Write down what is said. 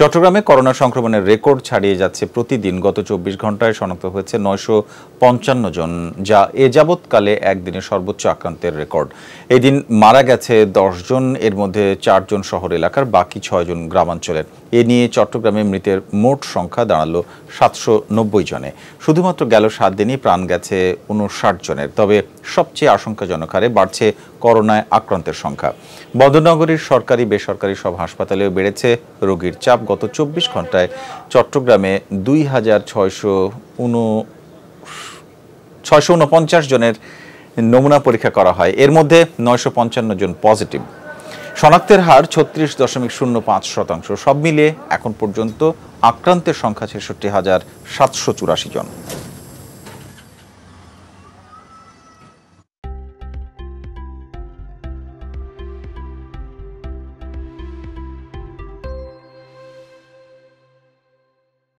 চট্টগ্রামে করোনা সংক্রমণের রেকর্ড ছাড়িয়ে যাচ্ছে প্রতিদিন গত চব্বিশ ঘন্টায় শনাক্ত হয়েছে নয়শো পঞ্চান্ন জন যা এ যাবৎকালে একদিনে সর্বোচ্চ আক্রান্তের রেকর্ড এদিন মারা গেছে জন এর মধ্যে চারজন শহর এলাকার বাকি ছয়জন গ্রামাঞ্চলের এ নিয়ে চট্টগ্রামে মৃতের মোট সংখ্যা দাঁড়ালো সাতশো নব্বই জনে শুধুমাত্র গেল সাত দিনই প্রাণ গেছে উনষাট জনের তবে সবচেয়ে আশঙ্কাজনক হারে বাড়ছে করোনায় আক্রান্তের সংখ্যা বদনগরীর সরকারি বেসরকারি সব হাসপাতালেও বেড়েছে রোগীর চাপ গত চব্বিশ ঘন্টায় চট্টগ্রামে দুই হাজার ছয়শো উন ছয়শো উনপঞ্চাশ জনের নমুনা পরীক্ষা করা হয় এর মধ্যে নয়শো পঞ্চান্ন জন পজিটিভ শনাক্তের হার ছত্রিশ দশমিক শূন্য পাঁচ শতাংশ সব মিলিয়ে এখন পর্যন্ত আক্রান্তের সংখ্যা ছেষট্টি হাজার সাতশো চুরাশি জন